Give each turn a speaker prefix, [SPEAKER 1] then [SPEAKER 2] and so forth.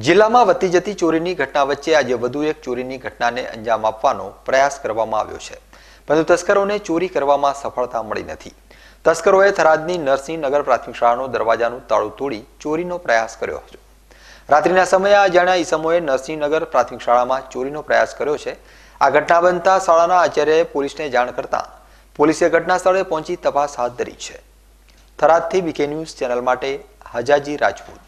[SPEAKER 1] જિલ્લામાં વધતી જતી ચોરીની ઘટના વચ્ચે આજે વધુ એક ચોરીની ઘટનાને અંજામ આપવાનો પ્રયાસ કરવામાં આવ્યો છે પરંતુ તસ્કરોને ચોરી કરવામાં સફળતા મળી નથી તસ્કરોએ થરાદની નરસિંહનગર પ્રાથમિક શાળાનો દરવાજાનું તાળું તોડી ચોરીનો પ્રયાસ કર્યો હતો રાત્રિના સમયે આ જણા ઈસમોએ નરસિંહનગર પ્રાથમિક શાળામાં ચોરીનો પ્રયાસ કર્યો છે આ ઘટના બનતા શાળાના આચાર્યએ પોલીસને જાણ કરતા પોલીસે ઘટના સ્થળે પહોંચી તપાસ હાથ ધરી છે થરાદથી બીકે ન્યૂઝ ચેનલ માટે હજાજી રાજપૂત